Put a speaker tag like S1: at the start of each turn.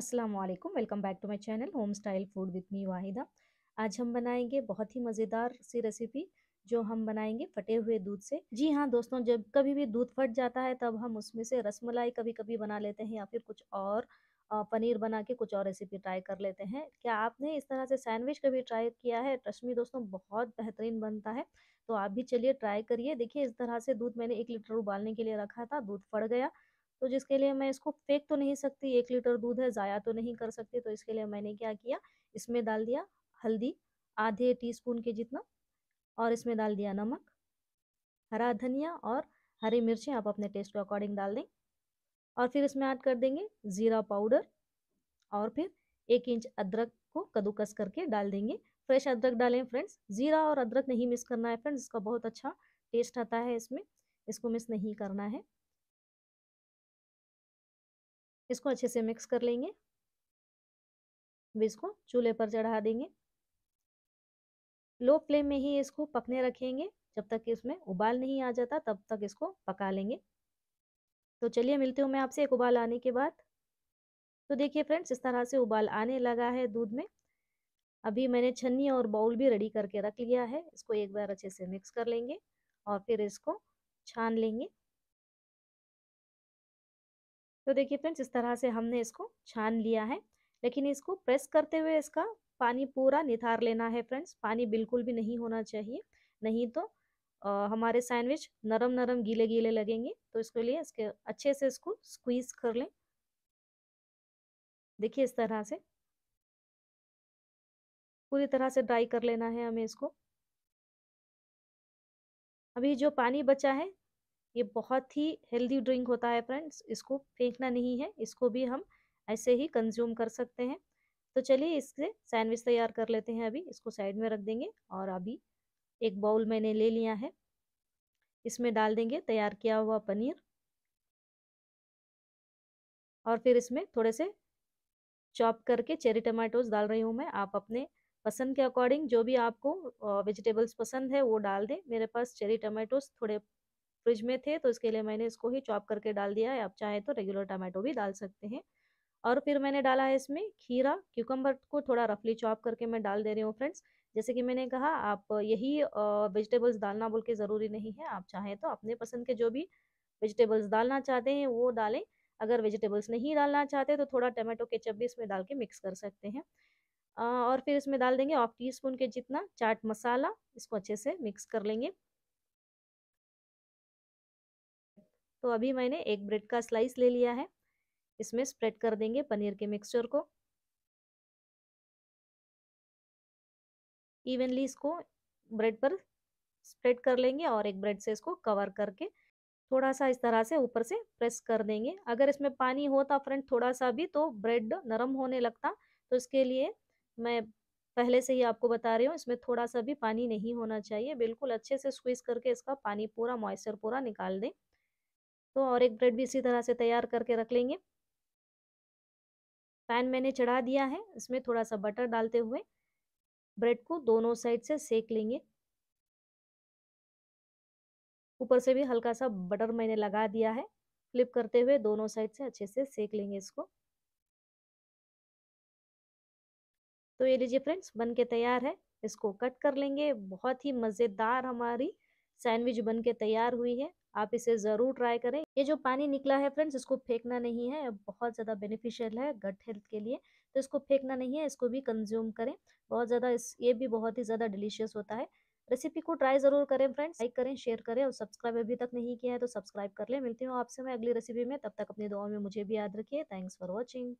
S1: असलकुम welcome back to my channel home style food with me Waheeda आज हम बनाएंगे बहुत ही मज़ेदार सी रेसिपी जो हम बनाएंगे फटे हुए दूध से जी हाँ दोस्तों जब कभी भी दूध फट जाता है तब हम उसमें से रसमलाई कभी कभी बना लेते हैं या फिर कुछ और पनीर बना के कुछ और रेसिपी ट्राई कर लेते हैं क्या आपने इस तरह से सैंडविच कभी ट्राई किया है ट्रस्ट दोस्तों बहुत बेहतरीन बनता है तो आप भी चलिए ट्राई करिए देखिए इस तरह से दूध मैंने एक लीटर उबालने के लिए रखा था दूध फट गया तो जिसके लिए मैं इसको फेंक तो नहीं सकती एक लीटर दूध है ज़ाया तो नहीं कर सकती तो इसके लिए मैंने क्या किया इसमें डाल दिया हल्दी आधे स्पून के जितना और इसमें डाल दिया नमक हरा धनिया और हरी मिर्ची आप अपने टेस्ट के अकॉर्डिंग डाल दें और फिर इसमें ऐड कर देंगे ज़ीरा पाउडर और फिर एक इंच अदरक को कद्दूकस करके डाल देंगे फ्रेश अदरक डालें फ्रेंड्स ज़ीरा और अदरक नहीं मिस करना है फ्रेंड्स इसका बहुत अच्छा टेस्ट आता है इसमें इसको मिस नहीं करना है इसको अच्छे से मिक्स कर लेंगे अब इसको चूल्हे पर चढ़ा देंगे लो फ्लेम में ही इसको पकने रखेंगे जब तक इसमें उबाल नहीं आ जाता तब तक इसको पका लेंगे तो चलिए मिलती हूँ मैं आपसे एक उबाल आने के बाद तो देखिए फ्रेंड्स इस तरह से उबाल आने लगा है दूध में अभी मैंने छन्नी और बाउल भी रेडी करके रख लिया है इसको एक बार अच्छे से मिक्स कर लेंगे और फिर इसको छान लेंगे तो देखिए फ्रेंड्स इस तरह से हमने इसको छान लिया है लेकिन इसको प्रेस करते हुए इसका पानी पूरा निथार लेना है फ्रेंड्स पानी बिल्कुल भी नहीं होना चाहिए नहीं तो आ, हमारे सैंडविच नरम नरम गीले गीले लगेंगे तो इसके लिए इसके अच्छे से इसको स्क्वीज कर लें देखिए इस तरह से पूरी तरह से ड्राई कर लेना है हमें इसको अभी जो पानी बचा है ये बहुत ही हेल्दी ड्रिंक होता है फ्रेंड्स इसको फेंकना नहीं है इसको भी हम ऐसे ही कंज्यूम कर सकते हैं तो चलिए इससे सैंडविच तैयार कर लेते हैं अभी इसको साइड में रख देंगे और अभी एक बाउल मैंने ले लिया है इसमें डाल देंगे तैयार किया हुआ पनीर और फिर इसमें थोड़े से चॉप करके चेरी टमाटोज डाल रही हूँ मैं आप अपने पसंद के अकॉर्डिंग जो भी आपको वेजिटेबल्स पसंद है वो डाल दें मेरे पास चेरी टमाटोज थोड़े फ्रिज में थे तो इसके लिए मैंने इसको ही चॉप करके डाल दिया है आप चाहें तो रेगुलर टमाटो भी डाल सकते हैं और फिर मैंने डाला है इसमें खीरा क्यूकम्बर को थोड़ा रफली चॉप करके मैं डाल दे रही हूँ फ्रेंड्स जैसे कि मैंने कहा आप यही वेजिटेबल्स डालना बोल के ज़रूरी नहीं है आप चाहें तो अपने पसंद के जो भी वेजिटेबल्स डालना चाहते हैं वो डालें अगर वेजिटेबल्स नहीं डालना चाहते तो थोड़ा टमाटो केचप भी इसमें डाल के मिक्स कर सकते हैं और फिर इसमें डाल देंगे हाफ टी स्पून के जितना चाट मसाला इसको अच्छे से मिक्स कर लेंगे तो अभी मैंने एक ब्रेड का स्लाइस ले लिया है इसमें स्प्रेड कर देंगे पनीर के मिक्सचर को इवनली इसको ब्रेड पर स्प्रेड कर लेंगे और एक ब्रेड से इसको कवर करके थोड़ा सा इस तरह से ऊपर से प्रेस कर देंगे अगर इसमें पानी होता फ्रेंड थोड़ा सा भी तो ब्रेड नरम होने लगता तो इसके लिए मैं पहले से ही आपको बता रही हूँ इसमें थोड़ा सा भी पानी नहीं होना चाहिए बिल्कुल अच्छे से स्क्वीज़ करके इसका पानी पूरा मॉइस्चर पूरा निकाल दें तो और एक ब्रेड भी इसी तरह से तैयार करके रख लेंगे पैन मैंने चढ़ा दिया है इसमें थोड़ा सा बटर डालते हुए ब्रेड को दोनों साइड से सेक लेंगे ऊपर से भी हल्का सा बटर मैंने लगा दिया है फ्लिप करते हुए दोनों साइड से अच्छे से सेक लेंगे इसको तो ये लीजिए फ्रेंड्स बन के तैयार है इसको कट कर लेंगे बहुत ही मज़ेदार हमारी सैंडविच बन के तैयार हुई है आप इसे ज़रूर ट्राई करें ये जो पानी निकला है फ्रेंड्स इसको फेंकना नहीं है बहुत ज़्यादा बेनिफिशियल है गट हेल्थ के लिए तो इसको फेंकना नहीं है इसको भी कंज्यूम करें बहुत ज़्यादा इस ये भी बहुत ही ज़्यादा डिलीशियस होता है रेसिपी को ट्राई ज़रूर करें फ्रेंड्स लाइक करें शेयर करें और सब्सक्राइब अभी तक नहीं किया है तो सब्सक्राइब कर लें मिलती हूँ आपसे मैं अगली रेसिपी में तब तक अपनी दुआ में मुझे भी याद रखिए थैंक्स फॉर वॉचिंग